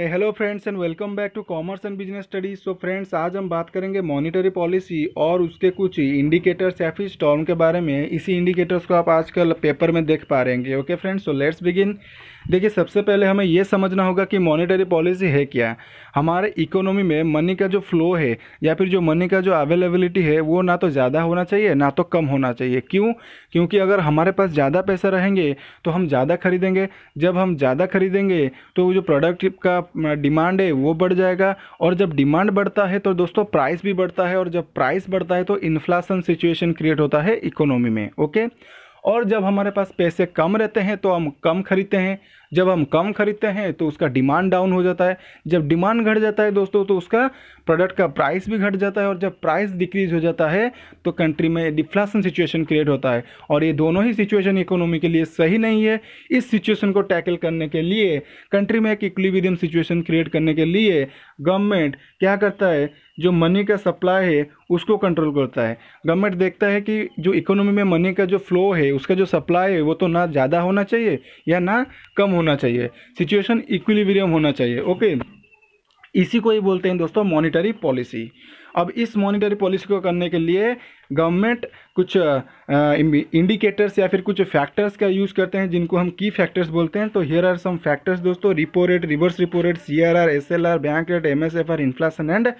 hello friends and welcome back to commerce and business studies so friends आज हम बात करेंगे मॉनेटरी पॉलिसी और उसके कुछ इंडिकेटर्स या फिर स्टॉर्म के बारे में इसी इंडिकेटर्स को आप आजकल पेपर में देख पा रहेंगे okay friends so let's begin देखिए सबसे पहले हमें यह समझना होगा कि मॉनेटरी पॉलिसी है क्या हमारे इकोनॉमी में मनी का जो फ्लो है या फिर जो मनी का जो अवेलेबिलिटी है वो ना तो ज़्यादा होना चाहिए ना तो कम होना चाहिए क्यों क्योंकि अगर हमारे पास ज़्यादा पैसा रहेंगे तो हम ज़्यादा खरीदेंगे जब हम ज़्यादा खरीदेंगे तो जो प्रोडक्ट का डिमांड है वो बढ़ जाएगा और जब डिमांड बढ़ता है तो दोस्तों प्राइस भी बढ़ता है और जब प्राइस बढ़ता है तो इन्फ्लाशन सिचुएशन क्रिएट होता है इकोनॉमी में ओके और जब हमारे पास पैसे कम रहते हैं तो हम कम खरीदते हैं जब हम कम खरीदते हैं तो उसका डिमांड डाउन हो जाता है जब डिमांड घट जाता है दोस्तों तो उसका प्रोडक्ट का प्राइस भी घट जाता है और जब प्राइस डिक्रीज हो जाता है तो कंट्री में डिफ्लेशन सिचुएशन क्रिएट होता है और ये दोनों ही सिचुएशन इकोनॉमी के लिए सही नहीं है इस सिचुएशन को टैकल करने के लिए कंट्री में एक इक्विबीरियम सिचुएशन क्रिएट करने के लिए गवर्नमेंट क्या करता है जो मनी का सप्लाई है उसको कंट्रोल करता है गवर्नमेंट देखता है कि जो इकोनॉमी में मनी का जो फ्लो है उसका जो सप्लाई है वो तो ना ज़्यादा होना चाहिए या ना कम होना होना चाहिए सिचुएशन इक्विलिब्रियम होना चाहिए ओके इसी को ही बोलते हैं दोस्तों मॉनिटरी पॉलिसी अब इस मॉनिटरी पॉलिसी को करने के लिए गवर्नमेंट कुछ इंडिकेटर्स या फिर कुछ फैक्टर्स का यूज़ करते हैं जिनको हम की फैक्टर्स बोलते हैं तो हियर आर सम फैक्टर्स दोस्तों repo rate reverse repo rate C R R S L R bank rate M S F R and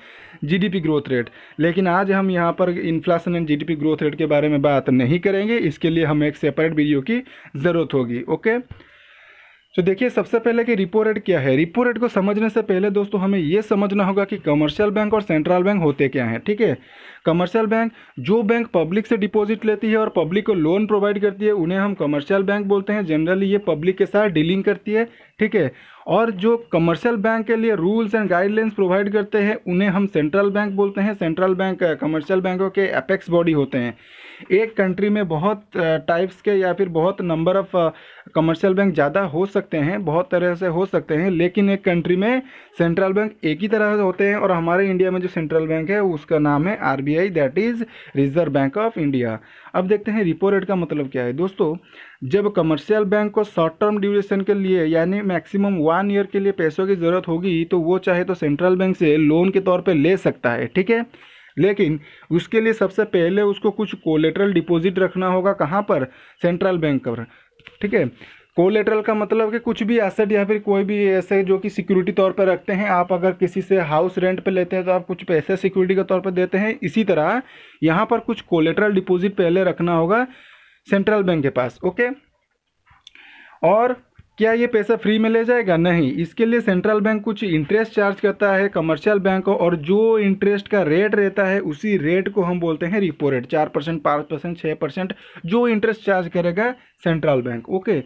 G D P growth rate लेकिन आज हम यहाँ पर inflation and G D P growth rate के बारे में बात नहीं करेंगे इसके लिए हमें एक सेपरेट वीडियो की ज़रूरत होगी ओके तो देखिए सबसे पहले कि रिपो रेट क्या है रिपो रेट को समझने से पहले दोस्तों हमें यह समझना होगा कि कमर्शियल बैंक और सेंट्रल बैंक होते क्या हैं ठीक है कमर्शियल बैंक जो बैंक पब्लिक से डिपॉजिट लेती है और पब्लिक को लोन प्रोवाइड करती है उन्हें हम कमर्शियल बैंक बोलते हैं जनरली ये पब्लिक के साथ डीलिंग करती है ठीक है और जो कमर्शियल बैंक के लिए रूल्स एंड गाइडलाइंस प्रोवाइड करते हैं उन्हें हम सेंट्रल बैंक बोलते हैं सेंट्रल बैंक कमर्शियल बैंकों के अपेक्स बॉडी होते हैं एक कंट्री में बहुत टाइप्स के या फिर बहुत नंबर ऑफ कमर्शियल बैंक ज़्यादा हो सकते हैं बहुत तरह से हो सकते हैं लेकिन एक कंट्री में सेंट्रल बैंक एक ही तरह से होते हैं और हमारे इंडिया में जो सेंट्रल बैंक है उसका नाम है R B I that is Reserve Bank of India अब देखते हैं रिपो रेट का मतलब क्या है दोस्तों जब कमर्शियल बैंक को शॉर्ट टर्म ड्यूरेशन के लिए यानी मैक्सिमम वन ईयर के लिए पैसों की ज़रूरत होगी तो वो चाहे तो सेंट्रल बैंक से लोन के तौर पर ले सकता है ठीक है लेकिन उसके लिए सबसे पहले उसको कुछ कोलेटरल डिपॉजिट रखना होगा कहाँ पर सेंट्रल बैंक पर ठीक है कोलेटरल का मतलब कि कुछ भी एसेट या फिर कोई भी ऐसे जो कि सिक्योरिटी तौर पर रखते हैं आप अगर किसी से हाउस रेंट पे लेते हैं तो आप कुछ पैसे सिक्योरिटी के तौर पर देते हैं इसी तरह यहाँ पर कुछ कोलेटरल डिपॉजिट पहले रखना होगा सेंट्रल बैंक के पास ओके और क्या ये पैसा फ्री में ले जाएगा नहीं इसके लिए सेंट्रल बैंक कुछ इंटरेस्ट चार्ज करता है कमर्शियल बैंक को और जो इंटरेस्ट का रेट रहता है उसी रेट को हम बोलते हैं रिपो रेट चार परसेंट पाँच परसेंट छः परसेंट जो इंटरेस्ट चार्ज करेगा सेंट्रल बैंक ओके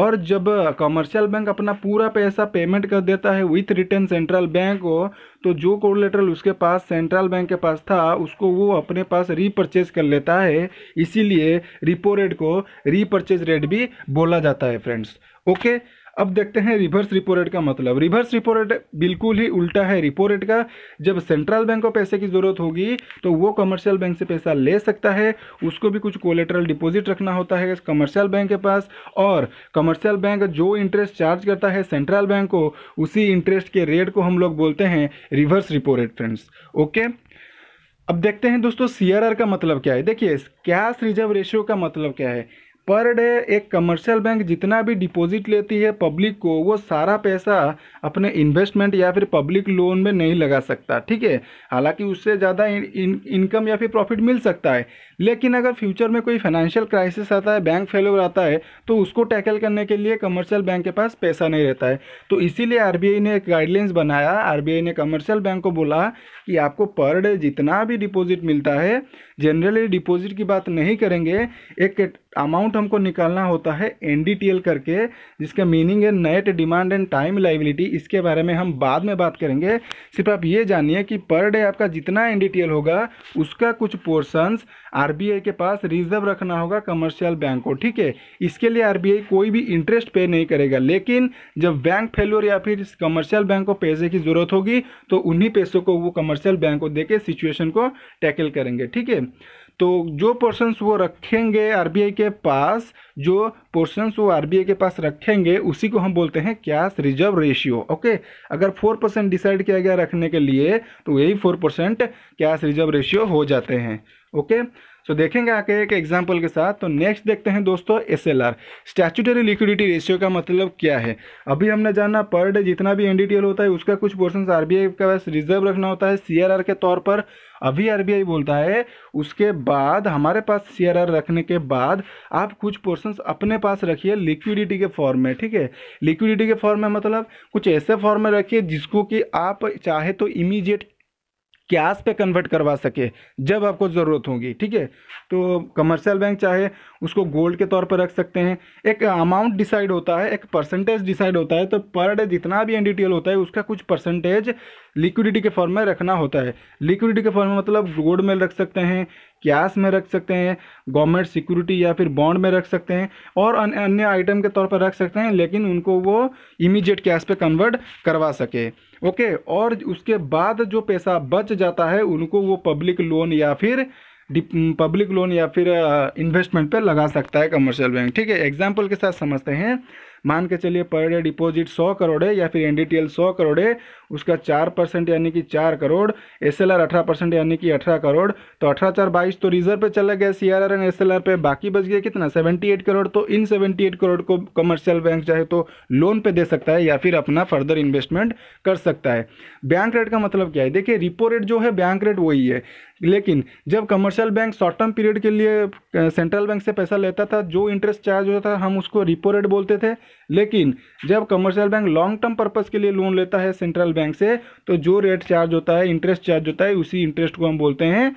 और जब कमर्शियल बैंक अपना पूरा पैसा पेमेंट कर देता है विथ रिटर्न सेंट्रल बैंक को तो जो कोलेटरल उसके पास सेंट्रल बैंक के पास था उसको वो अपने पास रीपरचेज कर लेता है इसीलिए रिपो रेट को रीपरचेज रेट भी बोला जाता है फ्रेंड्स ओके अब देखते हैं रिवर्स रिपो रेट का मतलब रिवर्स रिपो रेट बिल्कुल ही उल्टा है रिपो रेट का जब सेंट्रल बैंक को पैसे की ज़रूरत होगी तो वो कमर्शियल बैंक से पैसा ले सकता है उसको भी कुछ कोलेटरल डिपॉजिट रखना होता है कमर्शियल बैंक के पास और कमर्शियल बैंक जो इंटरेस्ट चार्ज करता है सेंट्रल बैंक को उसी इंटरेस्ट के रेट को हम लोग बोलते हैं reverse repo rate friends okay अब देखते हैं दोस्तों सीआरआर का मतलब क्या है देखिए कैश रिजर्व रेशियो का मतलब क्या है पर डे एक कमर्शियल बैंक जितना भी डिपॉजिट लेती है पब्लिक को वो सारा पैसा अपने इन्वेस्टमेंट या फिर पब्लिक लोन में नहीं लगा सकता ठीक है हालांकि उससे ज़्यादा इनकम या फिर प्रॉफिट मिल सकता है लेकिन अगर फ्यूचर में कोई फाइनेंशियल क्राइसिस आता है बैंक फेलोर आता है तो उसको टैकल करने के लिए कमर्शियल बैंक के पास पैसा नहीं रहता है तो इसीलिए आर ने एक गाइडलाइंस बनाया आर ने कमर्शियल बैंक को बोला कि आपको पर डे जितना भी डिपॉजिट मिलता है जनरली डिपॉजिट की बात नहीं करेंगे एक अमाउंट हमको निकालना होता है एन करके जिसका मीनिंग है net demand and time liability इसके बारे में हम बाद में बात करेंगे सिर्फ आप ये जानिए कि पर डे आपका जितना एन होगा उसका कुछ पोर्सन्स आर के पास रिजर्व रखना होगा कमर्शियल बैंक को ठीक है इसके लिए आर कोई भी इंटरेस्ट पे नहीं करेगा लेकिन जब बैंक फेलोर या फिर कमर्शियल बैंक को पैसे की ज़रूरत होगी तो उन्हीं पैसों को वो कमर्शियल बैंक को देके सिचुएशन को टैकल करेंगे ठीक है तो जो पोर्शंस वो रखेंगे आरबीआई के पास जो पोर्शंस वो आरबीआई के पास रखेंगे उसी को हम बोलते हैं कैश रिजर्व रेशियो ओके अगर फोर परसेंट डिसाइड किया गया रखने के लिए तो यही four percent cash reserve ratio हो जाते हैं ओके सो so, देखेंगे आके एक एग्जाम्पल के साथ तो नेक्स्ट देखते हैं दोस्तों S L R statutory liquidity ratio का मतलब क्या है अभी हमने जाना पर डे जितना भी एन होता है उसका कुछ पोर्सन आर बी का पास रिजर्व रखना होता है सी के तौर पर अभी आर बोलता है उसके बाद हमारे पास सी रखने के बाद आप कुछ पोर्सन अपने पास रखिए लिक्विडिटी के फॉर्म में ठीक है लिक्विडिटी के फॉर्म में मतलब कुछ ऐसे फॉर्म में रखिए जिसको कि आप चाहे तो इमीजिएट कैश पे कन्वर्ट करवा सके जब आपको ज़रूरत होगी ठीक है तो कमर्शियल बैंक चाहे उसको गोल्ड के तौर पर रख सकते हैं एक अमाउंट डिसाइड होता है एक परसेंटेज डिसाइड होता है तो पर डे जितना भी एन होता है उसका कुछ परसेंटेज लिक्विडिटी के फॉर्म में रखना होता है लिक्विडिटी के फॉर्म में मतलब गोल्ड में रख सकते हैं कैश में रख सकते हैं गवर्नमेंट सिक्योरिटी या फिर बॉन्ड में रख सकते हैं और अन्य आइटम के तौर पर रख सकते हैं लेकिन उनको वो इमीजिएट कैश पे कन्वर्ट करवा सके ओके और उसके बाद जो पैसा बच जाता है उनको वो पब्लिक लोन या फिर पब्लिक लोन या फिर इन्वेस्टमेंट पे लगा सकता है कमर्शियल बैंक ठीक है एग्जाम्पल के साथ समझते हैं मान के चलिए पर डे डिपॉजिट सौ करोड़ है या फिर एन डी टी एल सौ करोड़ है उसका चार परसेंट यानी कि चार करोड़ एस एल आर अठारह परसेंट यानी कि अठारह करोड़ तो अठारह चार बाईस तो रिजर्व पे चला गया C R R and S L R पे बाकी बच गया कितना सेवेंटी एट करोड़ तो इन सेवेंटी एट करोड़ को कमर्शियल बैंक चाहे तो लोन पे दे सकता है या फिर अपना फर्दर इन्वेस्टमेंट कर सकता है बैंक रेट का मतलब क्या है देखिए रिपो रेट जो है बैंक रेट वही है लेकिन जब commercial bank short term period के लिए सेंट्रल बैंक से पैसा लेता था जो इंटरेस्ट चार्ज होता था हम उसको रिपो रेट बोलते थे लेकिन जब commercial bank long term purpose के लिए लोन लेता है सेंट्रल बैंक से तो जो रेट चार्ज होता है इंटरेस्ट चार्ज होता है उसी इंटरेस्ट को हम बोलते हैं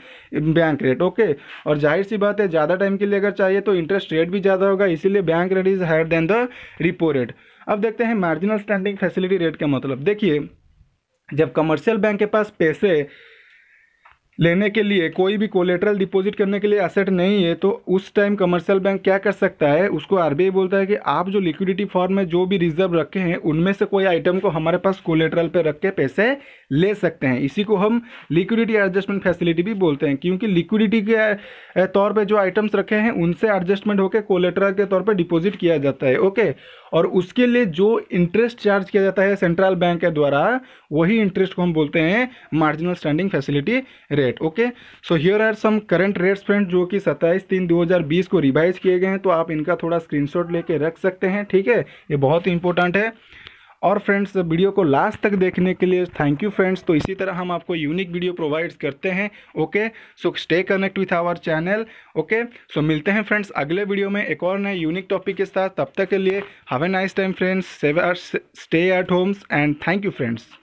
बैंक रेट ओके और जाहिर सी बात है ज़्यादा टाइम के लिए अगर चाहिए तो इंटरेस्ट रेट भी ज़्यादा होगा इसीलिए bank rate is higher than the repo rate अब देखते हैं मार्जिनल स्टैंडिंग फैसिलिटी रेट का मतलब देखिए जब कमर्शियल बैंक के पास पैसे लेने के लिए कोई भी कोलेट्रल डिपॉजिट करने के लिए असेट नहीं है तो उस टाइम कमर्शियल बैंक क्या कर सकता है उसको आरबीआई बोलता है कि आप जो लिक्विडिटी फॉर्म में जो भी रिजर्व रखे हैं उनमें से कोई आइटम को हमारे पास कोलेटरल पे रख के पैसे ले सकते हैं इसी को हम लिक्विडिटी एडजस्टमेंट फैसिलिटी भी बोलते हैं क्योंकि लिक्विडिटी के तौर पर जो आइटम्स रखे हैं उनसे एडजस्टमेंट होकर कोलेट्रल के तौर पर डिपोजिट किया जाता है ओके और उसके लिए जो इंटरेस्ट चार्ज किया जाता है सेंट्रल बैंक के द्वारा वही इंटरेस्ट को हम बोलते हैं marginal standing facility rate okay so here are some current rates friend जो कि सत्ताईस तीन 2020 को रिवाइज किए गए हैं तो आप इनका थोड़ा स्क्रीनशॉट लेके रख सकते हैं ठीक है ये बहुत ही इंपॉर्टेंट है और फ्रेंड्स वीडियो को लास्ट तक देखने के लिए थैंक यू फ्रेंड्स तो इसी तरह हम आपको यूनिक वीडियो प्रोवाइड करते हैं okay so stay connect with our channel okay so मिलते हैं फ्रेंड्स अगले वीडियो में एक और नए यूनिक टॉपिक के साथ तब तक के लिए have a nice time friends stay at homes and thank you friends